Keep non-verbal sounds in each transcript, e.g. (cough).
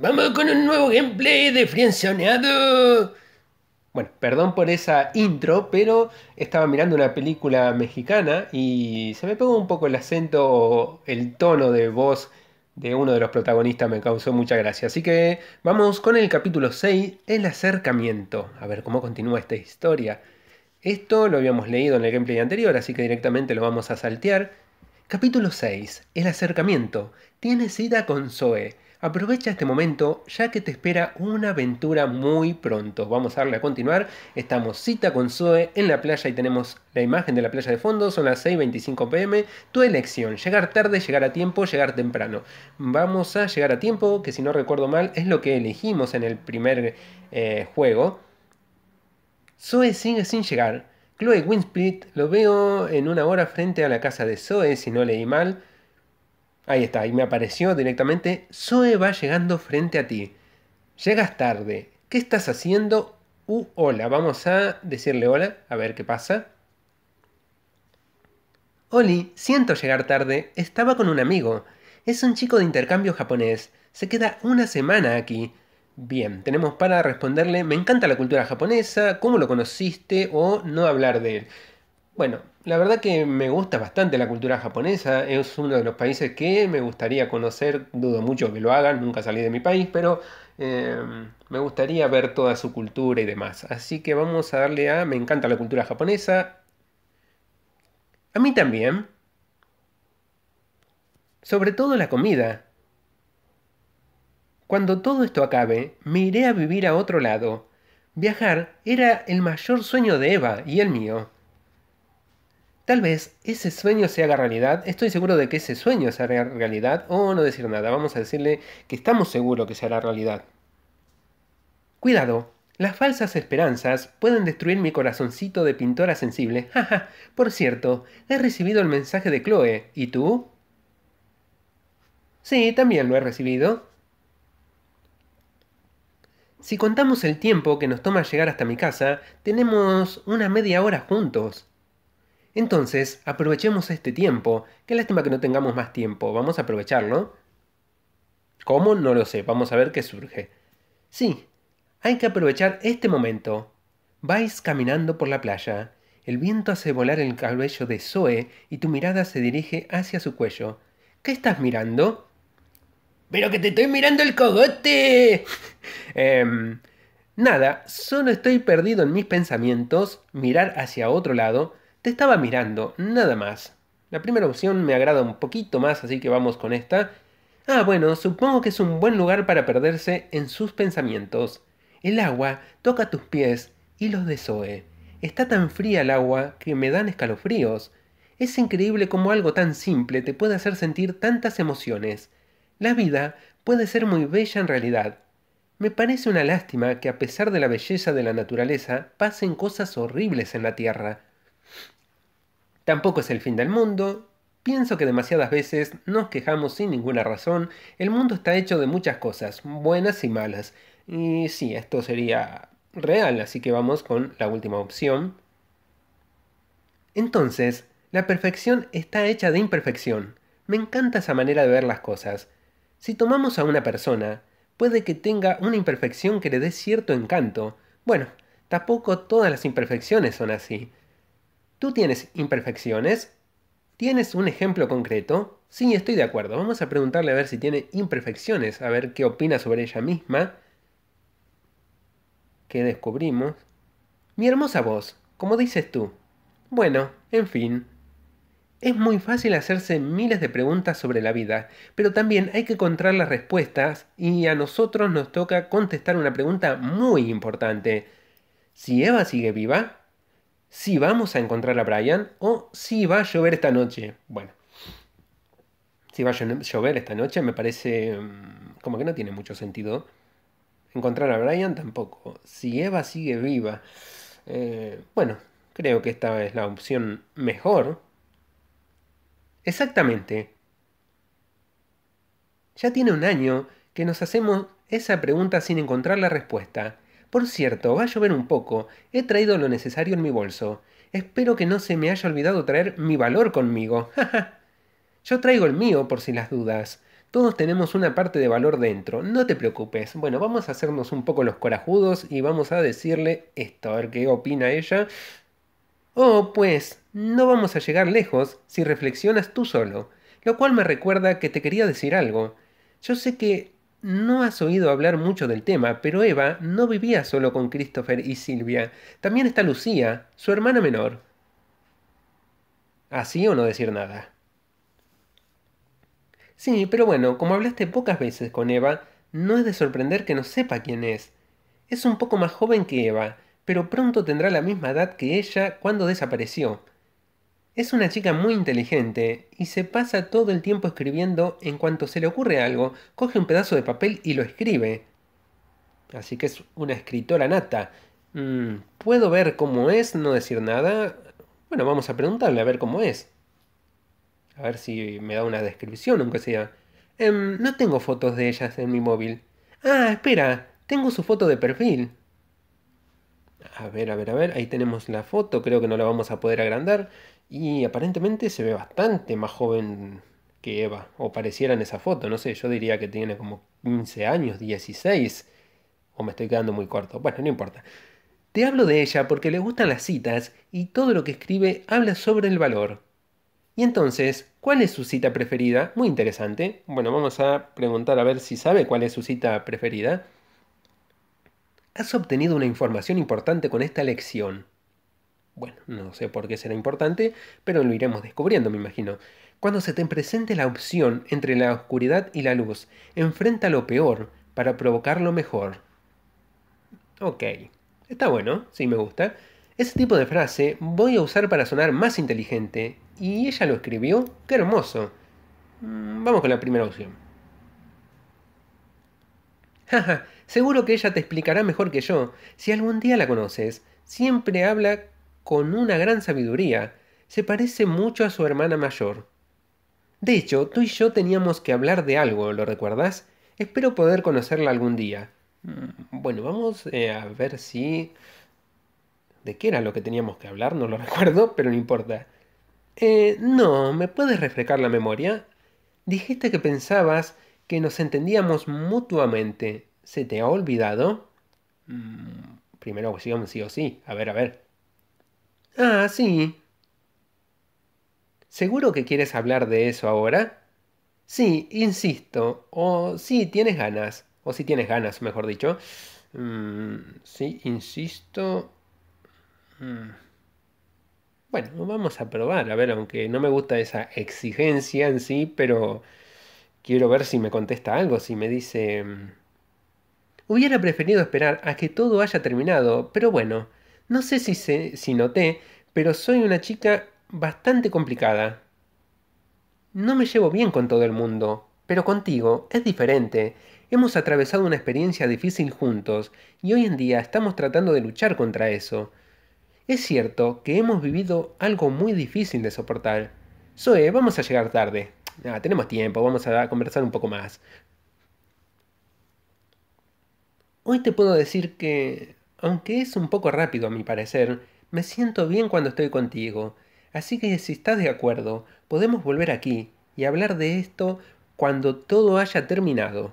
Vamos con un nuevo gameplay de Frienzoneado. Bueno, perdón por esa intro, pero estaba mirando una película mexicana y se me pegó un poco el acento o el tono de voz de uno de los protagonistas me causó mucha gracia. Así que vamos con el capítulo 6, el acercamiento. A ver cómo continúa esta historia. Esto lo habíamos leído en el gameplay anterior, así que directamente lo vamos a saltear. Capítulo 6, el acercamiento. Tiene ida con Zoe. Aprovecha este momento ya que te espera una aventura muy pronto. Vamos a darle a continuar. Estamos cita con Zoe en la playa y tenemos la imagen de la playa de fondo. Son las 6.25 pm. Tu elección. Llegar tarde, llegar a tiempo, llegar temprano. Vamos a llegar a tiempo, que si no recuerdo mal es lo que elegimos en el primer eh, juego. Zoe sigue sin llegar. Chloe Winsplit lo veo en una hora frente a la casa de Zoe, si no leí mal. Ahí está, y me apareció directamente. Zoe va llegando frente a ti. Llegas tarde. ¿Qué estás haciendo? Uh, hola. Vamos a decirle hola, a ver qué pasa. Oli, siento llegar tarde. Estaba con un amigo. Es un chico de intercambio japonés. Se queda una semana aquí. Bien, tenemos para responderle, me encanta la cultura japonesa, cómo lo conociste o no hablar de él. Bueno, la verdad que me gusta bastante la cultura japonesa, es uno de los países que me gustaría conocer, dudo mucho que lo hagan, nunca salí de mi país, pero em, me gustaría ver toda su cultura y demás. Así que vamos a darle a, me encanta la cultura japonesa, a mí también, sobre todo la comida. Cuando todo esto acabe, me iré a vivir a otro lado. Viajar era el mayor sueño de Eva y el mío. Tal vez ese sueño se haga realidad, estoy seguro de que ese sueño se haga realidad, o no decir nada, vamos a decirle que estamos seguros que se hará realidad. Cuidado, las falsas esperanzas pueden destruir mi corazoncito de pintora sensible. (laughs) Jaja, por cierto, he recibido el mensaje de Chloe, ¿y tú? Sí, también lo he recibido. Si contamos el tiempo que nos toma llegar hasta mi casa, tenemos una media hora juntos. Entonces, aprovechemos este tiempo. Qué lástima que no tengamos más tiempo. Vamos a aprovecharlo. ¿Cómo? No lo sé. Vamos a ver qué surge. Sí, hay que aprovechar este momento. Vais caminando por la playa. El viento hace volar el cabello de Zoe y tu mirada se dirige hacia su cuello. ¿Qué estás mirando? ¡Pero que te estoy mirando el cogote! (laughs) Em, nada, solo estoy perdido en mis pensamientos. Mirar hacia otro lado estaba mirando, nada más. La primera opción me agrada un poquito más, así que vamos con esta. Ah, bueno, supongo que es un buen lugar para perderse en sus pensamientos. El agua toca tus pies y los desoe. Está tan fría el agua que me dan escalofríos. Es increíble cómo algo tan simple te puede hacer sentir tantas emociones. La vida puede ser muy bella en realidad. Me parece una lástima que a pesar de la belleza de la naturaleza pasen cosas horribles en la Tierra. Tampoco es el fin del mundo. Pienso que demasiadas veces nos quejamos sin ninguna razón. El mundo está hecho de muchas cosas, buenas y malas. Y sí, esto sería real, así que vamos con la última opción. Entonces, la perfección está hecha de imperfección. Me encanta esa manera de ver las cosas. Si tomamos a una persona, puede que tenga una imperfección que le dé cierto encanto. Bueno, tampoco todas las imperfecciones son así. Tú tienes imperfecciones. ¿Tienes un ejemplo concreto? Sí, estoy de acuerdo. Vamos a preguntarle a ver si tiene imperfecciones, a ver qué opina sobre ella misma. ¿Qué descubrimos? Mi hermosa voz, como dices tú. Bueno, en fin. Es muy fácil hacerse miles de preguntas sobre la vida, pero también hay que encontrar las respuestas y a nosotros nos toca contestar una pregunta muy importante. Si Eva sigue viva, si vamos a encontrar a Brian o si va a llover esta noche. Bueno, si va a llover esta noche me parece mm, como que no tiene mucho sentido. Encontrar a Brian tampoco. Si Eva sigue viva, eh, bueno, creo que esta es la opción mejor. Exactamente. Ya tiene un año que nos hacemos esa pregunta sin encontrar la respuesta. Por cierto, va a llover un poco. He traído lo necesario en mi bolso. Espero que no se me haya olvidado traer mi valor conmigo. (laughs) Yo traigo el mío por si las dudas. Todos tenemos una parte de valor dentro, no te preocupes. Bueno, vamos a hacernos un poco los corajudos y vamos a decirle esto, a ver qué opina ella. Oh, pues, no vamos a llegar lejos si reflexionas tú solo, lo cual me recuerda que te quería decir algo. Yo sé que no has oído hablar mucho del tema, pero Eva no vivía solo con Christopher y Silvia. También está Lucía, su hermana menor. ¿Así o no decir nada? Sí, pero bueno, como hablaste pocas veces con Eva, no es de sorprender que no sepa quién es. Es un poco más joven que Eva, pero pronto tendrá la misma edad que ella cuando desapareció. Es una chica muy inteligente y se pasa todo el tiempo escribiendo en cuanto se le ocurre algo, coge un pedazo de papel y lo escribe. Así que es una escritora nata. Mm, ¿Puedo ver cómo es, no decir nada? Bueno, vamos a preguntarle a ver cómo es. A ver si me da una descripción, aunque sea. Em, no tengo fotos de ellas en mi móvil. Ah, espera, tengo su foto de perfil. A ver, a ver, a ver, ahí tenemos la foto, creo que no la vamos a poder agrandar. Y aparentemente se ve bastante más joven que Eva, o pareciera en esa foto, no sé, yo diría que tiene como 15 años, 16, o me estoy quedando muy corto, bueno, no importa. Te hablo de ella porque le gustan las citas y todo lo que escribe habla sobre el valor. Y entonces, ¿cuál es su cita preferida? Muy interesante. Bueno, vamos a preguntar a ver si sabe cuál es su cita preferida. Has obtenido una información importante con esta lección. Bueno, no sé por qué será importante, pero lo iremos descubriendo, me imagino. Cuando se te presente la opción entre la oscuridad y la luz, enfrenta lo peor para provocar lo mejor. Ok, está bueno, sí me gusta. Ese tipo de frase voy a usar para sonar más inteligente. Y ella lo escribió, qué hermoso. Mm, vamos con la primera opción. (laughs) Jaja, seguro que ella te explicará mejor que yo. Si algún día la conoces, siempre habla con una gran sabiduría, se parece mucho a su hermana mayor. De hecho, tú y yo teníamos que hablar de algo, ¿lo recuerdas? Espero poder conocerla algún día. Mm, bueno, vamos eh, a ver si... ¿De qué era lo que teníamos que hablar? No lo (laughs) recuerdo, pero no importa. Eh, no, ¿me puedes refrescar la memoria? Dijiste que pensabas que nos entendíamos mutuamente. ¿Se te ha olvidado? primera mm. primero sí o sí. A ver, a ver. Ah, sí. ¿Seguro que quieres hablar de eso ahora? Sí, insisto. O sí, tienes ganas. O si tienes ganas, mejor dicho. Mm, sí, insisto. Mm. Bueno, vamos a probar. A ver, aunque no me gusta esa exigencia en sí, pero quiero ver si me contesta algo, si me dice... Mm, Hubiera preferido esperar a que todo haya terminado, pero bueno, no sé si, sé si noté, pero soy una chica bastante complicada. No me llevo bien con todo el mundo, pero contigo es diferente. Hemos atravesado una experiencia difícil juntos y hoy en día estamos tratando de luchar contra eso. Es cierto que hemos vivido algo muy difícil de soportar. Zoe, vamos a llegar tarde. Ah, tenemos tiempo, vamos a conversar un poco más. Hoy te puedo decir que aunque es un poco rápido a mi parecer, me siento bien cuando estoy contigo. Así que si estás de acuerdo, podemos volver aquí y hablar de esto cuando todo haya terminado.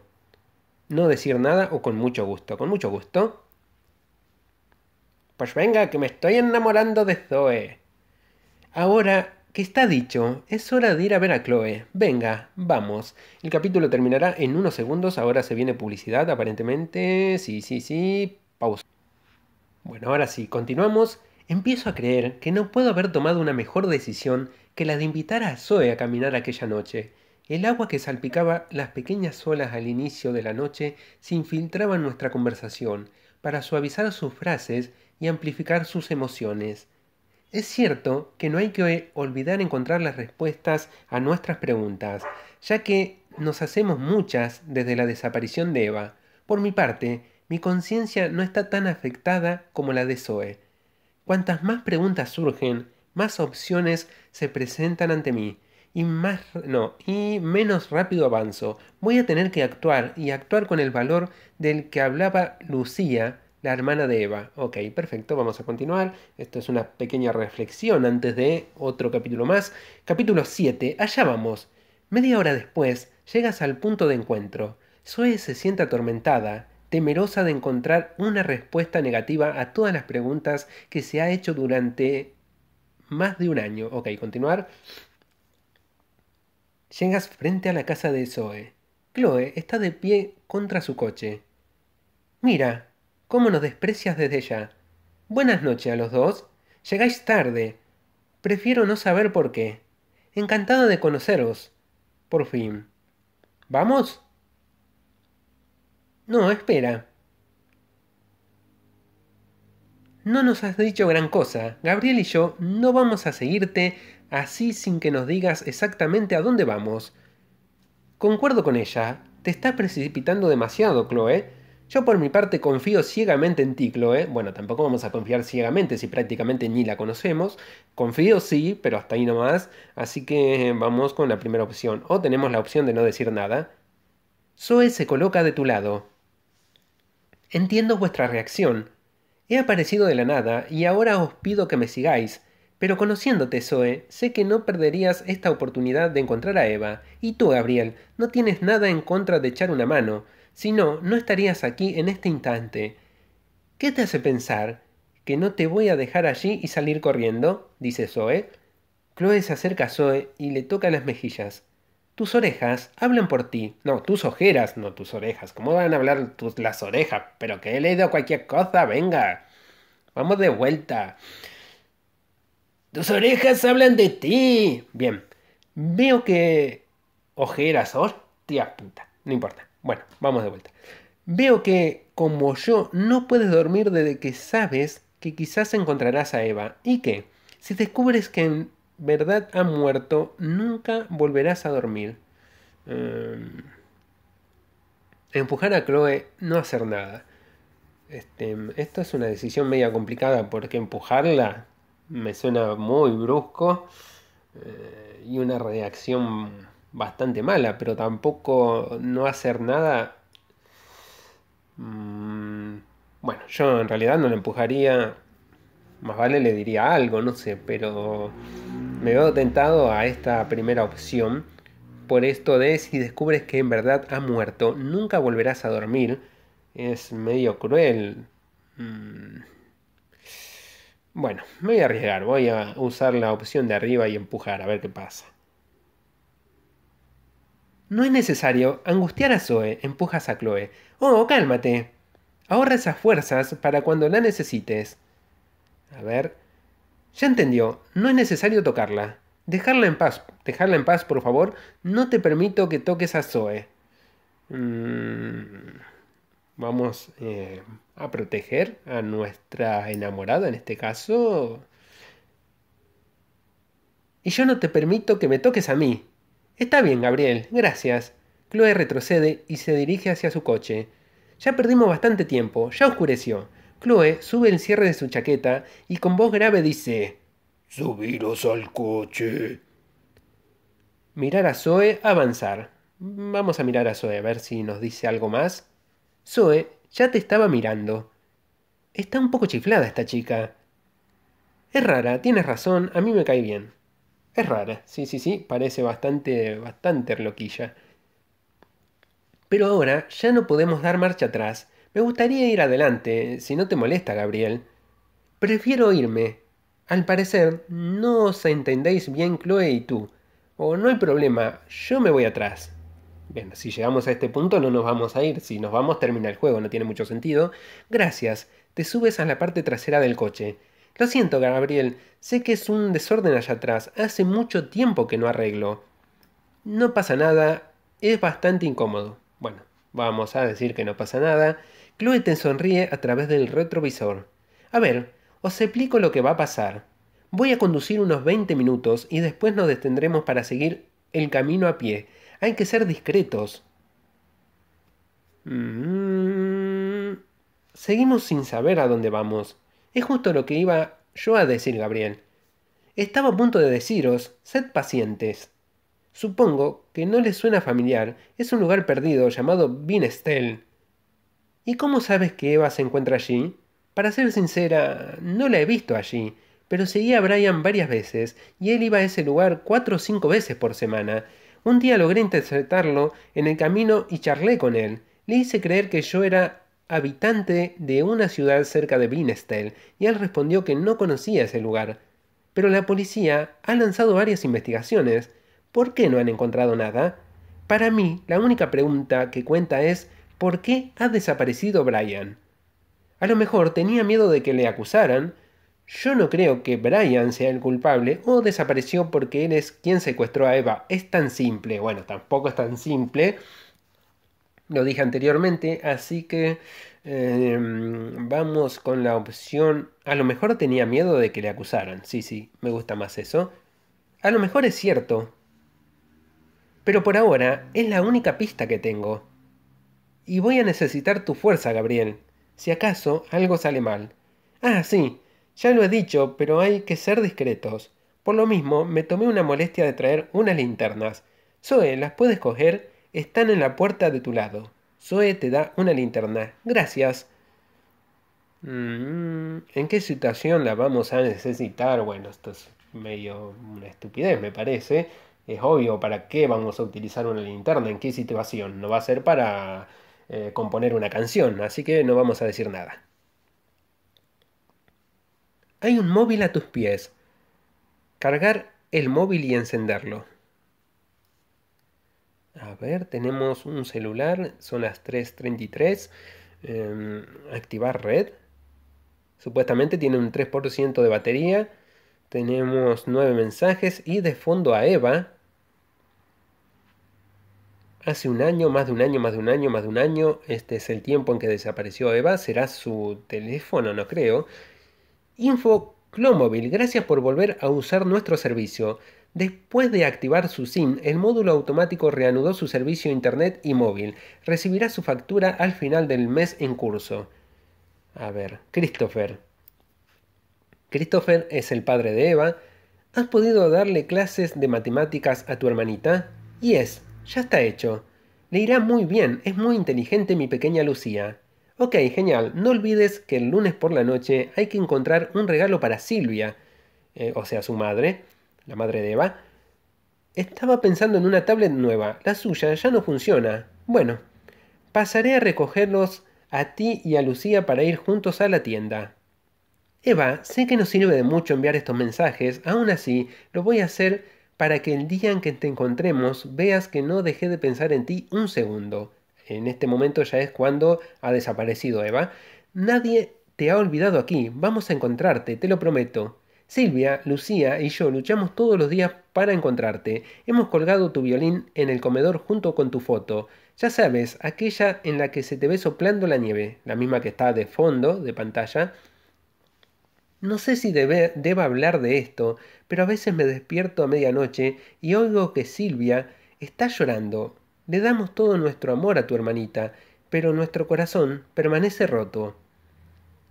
No decir nada o con mucho gusto, con mucho gusto. Pues venga, que me estoy enamorando de Zoe. Ahora que está dicho, es hora de ir a ver a Chloe. Venga, vamos. El capítulo terminará en unos segundos. Ahora se viene publicidad, aparentemente. Sí, sí, sí. Pausa. Bueno, ahora sí, continuamos. Empiezo a creer que no puedo haber tomado una mejor decisión que la de invitar a Zoe a caminar aquella noche. El agua que salpicaba las pequeñas olas al inicio de la noche se infiltraba en nuestra conversación para suavizar sus frases y amplificar sus emociones. Es cierto que no hay que olvidar encontrar las respuestas a nuestras preguntas, ya que nos hacemos muchas desde la desaparición de Eva. Por mi parte, mi conciencia no está tan afectada como la de Zoe. Cuantas más preguntas surgen, más opciones se presentan ante mí y más no, y menos rápido avanzo. Voy a tener que actuar y actuar con el valor del que hablaba Lucía, la hermana de Eva. Ok, perfecto, vamos a continuar. Esto es una pequeña reflexión antes de otro capítulo más. Capítulo 7, allá vamos. Media hora después, llegas al punto de encuentro. Zoe se siente atormentada temerosa de encontrar una respuesta negativa a todas las preguntas que se ha hecho durante más de un año. Ok, continuar. Llegas frente a la casa de Zoe. Chloe está de pie contra su coche. Mira, cómo nos desprecias desde ya. Buenas noches a los dos. Llegáis tarde. Prefiero no saber por qué. Encantado de conoceros. Por fin. ¿Vamos? No, espera. No nos has dicho gran cosa. Gabriel y yo no vamos a seguirte así sin que nos digas exactamente a dónde vamos. Concuerdo con ella. Te estás precipitando demasiado, Chloe. Yo por mi parte confío ciegamente en ti, Chloe. Bueno, tampoco vamos a confiar ciegamente si prácticamente ni la conocemos. Confío sí, pero hasta ahí nomás. Así que eh, vamos con la primera opción. O tenemos la opción de no decir nada. Zoe se coloca de tu lado. Entiendo vuestra reacción. He aparecido de la nada y ahora os pido que me sigáis, pero conociéndote, Zoe, sé que no perderías esta oportunidad de encontrar a Eva, y tú, Gabriel, no tienes nada en contra de echar una mano, si no, no estarías aquí en este instante. ¿Qué te hace pensar? ¿Que no te voy a dejar allí y salir corriendo? dice Zoe. Chloe se acerca a Zoe y le toca las mejillas. Tus orejas hablan por ti. No, tus ojeras, no tus orejas. ¿Cómo van a hablar las orejas? Pero que he leído cualquier cosa, venga. Vamos de vuelta. Tus orejas hablan de ti. Bien. Veo que... Ojeras, hostia puta. No importa. Bueno, vamos de vuelta. Veo que, como yo, no puedes dormir desde que sabes que quizás encontrarás a Eva y que, si descubres que en verdad ha muerto, nunca volverás a dormir. Em, empujar a Chloe, no hacer nada. Este, esto es una decisión media complicada porque empujarla me suena muy brusco eh, y una reacción bastante mala, pero tampoco no hacer nada. Mm, bueno, yo en realidad no la empujaría, más vale le diría algo, no sé, pero me veo tentado a esta primera opción. Por esto de si descubres que en verdad ha muerto, nunca volverás a dormir. Es medio cruel. Mm. Bueno, me voy a arriesgar, voy a usar la opción de arriba y empujar a ver qué pasa. No es necesario angustiar a Zoe, empujas a Chloe. Oh, cálmate. Ahorra esas fuerzas para cuando la necesites. A ver. Ya entendió, no es necesario tocarla. Dejarla en paz, dejarla en paz, por favor. No te permito que toques a Zoe. Mm. vamos eh, a proteger a nuestra enamorada en este caso. Y yo no te permito que me toques a mí. Está bien, Gabriel, gracias. Chloe retrocede y se dirige hacia su coche. Ya perdimos bastante tiempo, ya oscureció. Chloe sube el cierre de su chaqueta y con voz grave dice: Subiros al coche. Mirar a Zoe avanzar. Vamos a mirar a Zoe a ver si nos dice algo más. Zoe ya te estaba mirando. Está un poco chiflada esta chica. Es rara, tienes razón, a mí me cae bien. Es rara, sí, sí, sí, parece bastante, bastante loquilla. Pero ahora ya no podemos dar marcha atrás me gustaría ir adelante, si no te molesta, Gabriel. Prefiero irme. Al parecer, no os entendéis bien Chloe y tú. O no hay problema, yo me voy atrás. Bien, si llegamos a este punto no nos vamos a ir. Si nos vamos, termina el juego, no tiene mucho sentido. Gracias, te subes a la parte trasera del coche. Lo siento, Gabriel, sé que es un desorden allá atrás. Hace mucho tiempo que no arreglo. No pasa nada, es bastante incómodo. Bueno, vamos a decir que no pasa nada. Chloe te sonríe a través del retrovisor. A ver, os explico lo que va a pasar. Voy a conducir unos 20 minutos y después nos detendremos para seguir el camino a pie. Hay que ser discretos. Mm. Seguimos sin saber a dónde vamos. Es justo lo que iba yo a decir, Gabriel. Estaba a punto de deciros, sed pacientes. Supongo que no les suena familiar. Es un lugar perdido llamado Binestel. ¿Y cómo sabes que Eva se encuentra allí? Para ser sincera, no la he visto allí, pero seguí a Brian varias veces y él iba a ese lugar cuatro o cinco veces por semana. Un día logré interceptarlo en el camino y charlé con él. Le hice creer que yo era habitante de una ciudad cerca de Binestel y él respondió que no conocía ese lugar. Pero la policía ha lanzado varias investigaciones. ¿Por qué no han encontrado nada? Para mí, la única pregunta que cuenta es ¿Por qué ha desaparecido Brian? A lo mejor tenía miedo de que le acusaran. Yo no creo que Brian sea el culpable o desapareció porque él es quien secuestró a Eva. Es tan simple. Bueno, tampoco es tan simple. Lo dije anteriormente, así que em, vamos con la opción... A lo mejor tenía miedo de que le acusaran. Sí, sí, me gusta más eso. A lo mejor es cierto. Pero por ahora es la única pista que tengo. Y voy a necesitar tu fuerza, Gabriel, si acaso algo sale mal. Ah, sí, ya lo he dicho, pero hay que ser discretos. Por lo mismo, me tomé una molestia de traer unas linternas. Zoe, las puedes coger, están en la puerta de tu lado. Zoe te da una linterna. Gracias. Mm, ¿En qué situación la vamos a necesitar? Bueno, esto es medio una estupidez, me parece. Es obvio para qué vamos a utilizar una linterna, en qué situación. No va a ser para eh, componer una canción, así que no vamos a decir nada. Hay un móvil a tus pies. Cargar el móvil y encenderlo. A ver, tenemos un celular, son las 3.33. Em, activar red. Supuestamente tiene un 3% de batería. Tenemos nueve mensajes y de fondo a Eva, Hace un año, más de un año, más de un año, más de un año, este es el tiempo en que desapareció Eva, será su teléfono, no creo. Info gracias por volver a usar nuestro servicio. Después de activar su SIM, el módulo automático reanudó su servicio internet y móvil. Recibirá su factura al final del mes en curso. A ver, Christopher. Christopher es el padre de Eva. ¿Has podido darle clases de matemáticas a tu hermanita? Y es ya está hecho. Le irá muy bien, es muy inteligente mi pequeña Lucía. Ok, genial. No olvides que el lunes por la noche hay que encontrar un regalo para Silvia, eh, o sea, su madre, la madre de Eva. Estaba pensando en una tablet nueva, la suya ya no funciona. Bueno, pasaré a recogerlos a ti y a Lucía para ir juntos a la tienda. Eva, sé que no sirve de mucho enviar estos mensajes, aún así lo voy a hacer para que el día en que te encontremos veas que no dejé de pensar en ti un segundo. En este momento ya es cuando ha desaparecido Eva. Nadie te ha olvidado aquí, vamos a encontrarte, te lo prometo. Silvia, Lucía y yo luchamos todos los días para encontrarte. Hemos colgado tu violín en el comedor junto con tu foto. Ya sabes, aquella en la que se te ve soplando la nieve, la misma que está de fondo de pantalla, no sé si debe, deba hablar de esto, pero a veces me despierto a medianoche y oigo que Silvia está llorando. Le damos todo nuestro amor a tu hermanita, pero nuestro corazón permanece roto.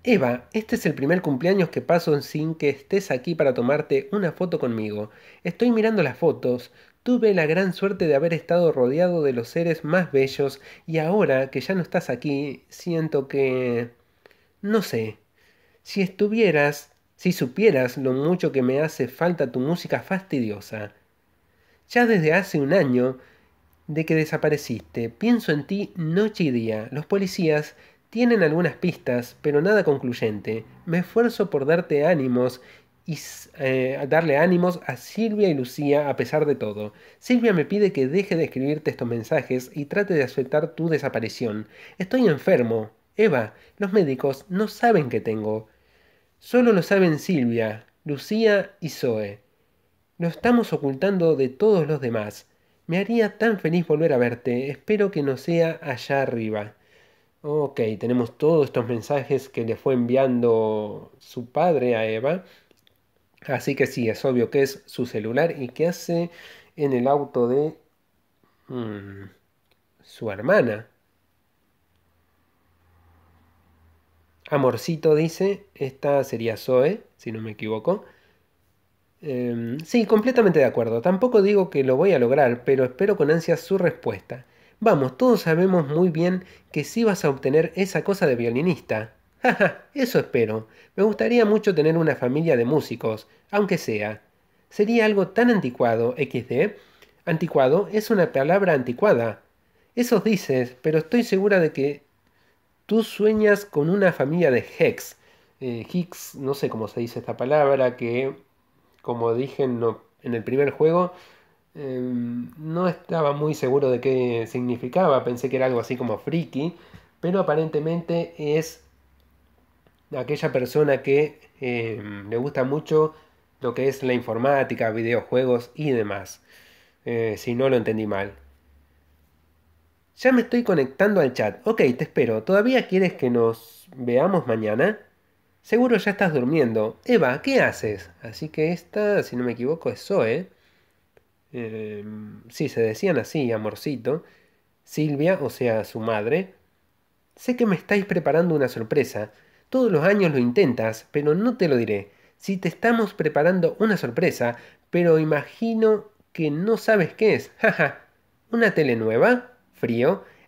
Eva, este es el primer cumpleaños que paso sin que estés aquí para tomarte una foto conmigo. Estoy mirando las fotos. Tuve la gran suerte de haber estado rodeado de los seres más bellos y ahora que ya no estás aquí, siento que... no sé. Si estuvieras, si supieras lo mucho que me hace falta tu música fastidiosa. Ya desde hace un año de que desapareciste, pienso en ti noche y día. Los policías tienen algunas pistas, pero nada concluyente. Me esfuerzo por darte ánimos y eh, darle ánimos a Silvia y Lucía a pesar de todo. Silvia me pide que deje de escribirte estos mensajes y trate de aceptar tu desaparición. Estoy enfermo. Eva, los médicos no saben que tengo. Solo lo saben Silvia, Lucía y Zoe. Lo estamos ocultando de todos los demás. Me haría tan feliz volver a verte. Espero que no sea allá arriba. Ok, tenemos todos estos mensajes que le fue enviando su padre a Eva. Así que sí, es obvio que es su celular y que hace en el auto de mm, su hermana. Amorcito dice, esta sería Zoe, si no me equivoco. Em, sí, completamente de acuerdo. Tampoco digo que lo voy a lograr, pero espero con ansia su respuesta. Vamos, todos sabemos muy bien que sí vas a obtener esa cosa de violinista. Jaja, (laughs) eso espero. Me gustaría mucho tener una familia de músicos, aunque sea. Sería algo tan anticuado, XD. Anticuado es una palabra anticuada. Eso dices, pero estoy segura de que Tú sueñas con una familia de Hex. Eh, Hicks, no sé cómo se dice esta palabra, que como dije en, el primer juego, em, no estaba muy seguro de qué significaba, pensé que era algo así como friki, pero aparentemente es aquella persona que em, le gusta mucho lo que es la informática, videojuegos y demás, eh, si no lo entendí mal. Ya me estoy conectando al chat. Ok, te espero. ¿Todavía quieres que nos veamos mañana? Seguro ya estás durmiendo. Eva, ¿qué haces? Así que esta, si no me equivoco, es Zoe. Em, sí, se decían así, amorcito. Silvia, o sea, su madre. Sé que me estáis preparando una sorpresa. Todos los años lo intentas, pero no te lo diré. Si te estamos preparando una sorpresa, pero imagino que no sabes qué es. (laughs) Jaja. ¿Una tele nueva?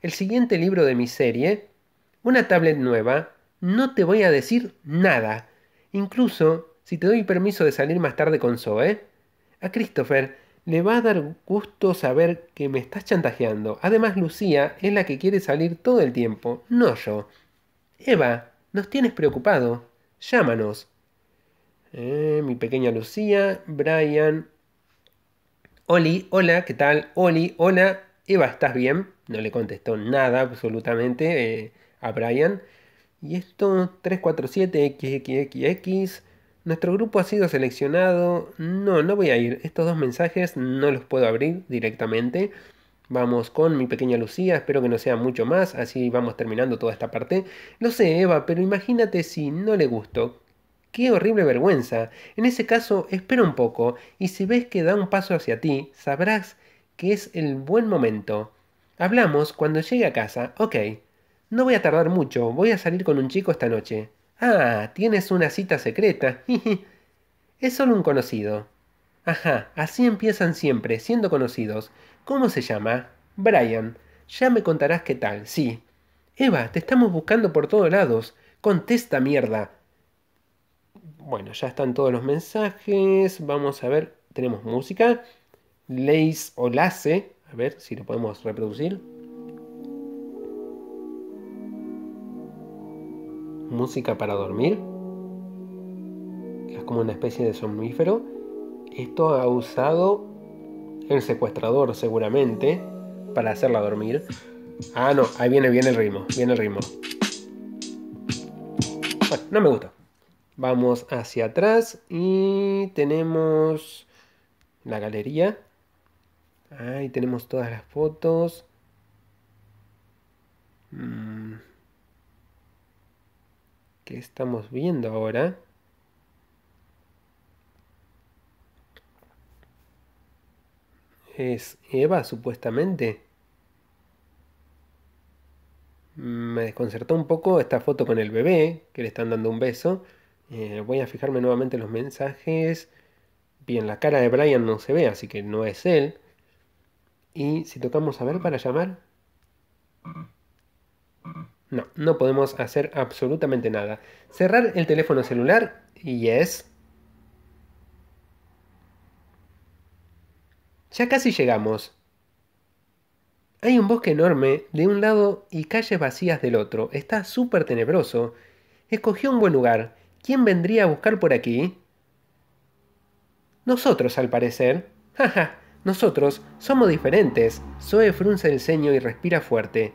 el siguiente libro de mi serie, una tablet nueva, no te voy a decir nada. Incluso si te doy permiso de salir más tarde con Zoe. A Christopher le va a dar gusto saber que me estás chantajeando. Además, Lucía es la que quiere salir todo el tiempo, no yo. Eva, nos tienes preocupado. Llámanos. Eh, mi pequeña Lucía, Brian. Oli, hola, ¿qué tal? Oli, hola. Eva, ¿estás bien? no le contestó nada absolutamente eh, a Brian. Y esto 347XXX. Nuestro grupo ha sido seleccionado. No, no voy a ir. Estos dos mensajes no los puedo abrir directamente. Vamos con mi pequeña Lucía, espero que no sea mucho más, así vamos terminando toda esta parte. Lo sé, Eva, pero imagínate si no le gustó. Qué horrible vergüenza. En ese caso, espera un poco, y si ves que da un paso hacia ti, sabrás que es el buen momento. Hablamos cuando llegue a casa. Ok. No voy a tardar mucho. Voy a salir con un chico esta noche. Ah, tienes una cita secreta. (laughs) es solo un conocido. Ajá, así empiezan siempre, siendo conocidos. ¿Cómo se llama? Brian. Ya me contarás qué tal, sí. Eva, te estamos buscando por todos lados. Contesta mierda. Bueno, ya están todos los mensajes. Vamos a ver. Tenemos música. o Lace. A ver si lo podemos reproducir. Música para dormir. es como una especie de somnífero. Esto ha usado el secuestrador seguramente para hacerla dormir. Ah, no, ahí viene, viene el ritmo, viene el ritmo. Bueno, no me gusta. Vamos hacia atrás y tenemos la galería. Ahí tenemos todas las fotos. Mm. ¿Qué estamos viendo ahora? Es Eva, supuestamente. Mm, me desconcertó un poco esta foto con el bebé, que le están dando un beso. Eh, voy a fijarme nuevamente en los mensajes. Bien, la cara de Brian no se ve, así que no es él. Y si tocamos a ver para llamar... No, no podemos hacer absolutamente nada. Cerrar el teléfono celular. y es. Ya casi llegamos. Hay un bosque enorme de un lado y calles vacías del otro. Está súper tenebroso. Escogió un buen lugar. ¿Quién vendría a buscar por aquí? Nosotros, al parecer. (laughs) ja. Nosotros somos diferentes. Zoe frunce el ceño y respira fuerte.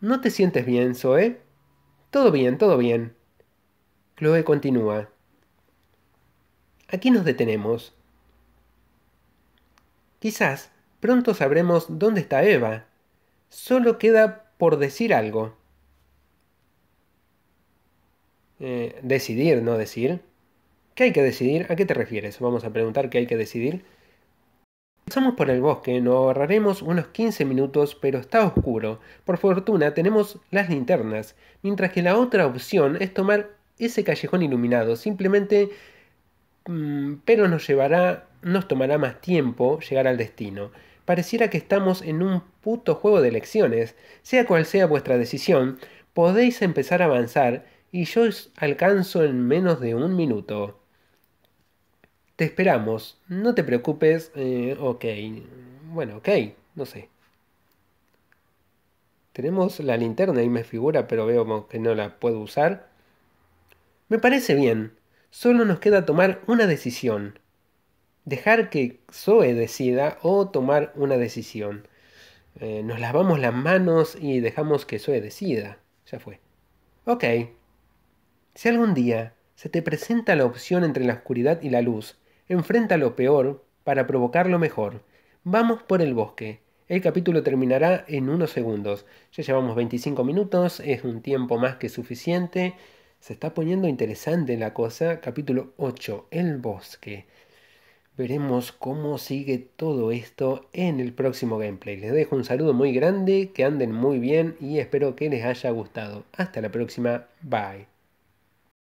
¿No te sientes bien, Zoe? Todo bien, todo bien. Chloe continúa. Aquí nos detenemos. Quizás pronto sabremos dónde está Eva. Solo queda por decir algo. Eh, decidir, no decir. ¿Qué hay que decidir? ¿A qué te refieres? Vamos a preguntar qué hay que decidir. Pasamos por el bosque, nos ahorraremos unos 15 minutos, pero está oscuro. Por fortuna tenemos las linternas, mientras que la otra opción es tomar ese callejón iluminado, simplemente... Mm, pero nos llevará, nos tomará más tiempo llegar al destino. Pareciera que estamos en un puto juego de elecciones. Sea cual sea vuestra decisión, podéis empezar a avanzar y yo os alcanzo en menos de un minuto. Te esperamos, no te preocupes, eh, ok, bueno, ok, no sé. Tenemos la linterna y me figura, pero veo que no la puedo usar. Me parece bien, solo nos queda tomar una decisión. Dejar que Zoe decida o tomar una decisión. Eh, nos lavamos las manos y dejamos que Zoe decida. Ya fue. Ok. Si algún día se te presenta la opción entre la oscuridad y la luz, Enfrenta lo peor para provocar lo mejor. Vamos por el bosque. El capítulo terminará en unos segundos. Ya llevamos 25 minutos, es un tiempo más que suficiente. Se está poniendo interesante la cosa. Capítulo 8, el bosque. Veremos cómo sigue todo esto en el próximo gameplay. Les dejo un saludo muy grande, que anden muy bien y espero que les haya gustado. Hasta la próxima, bye.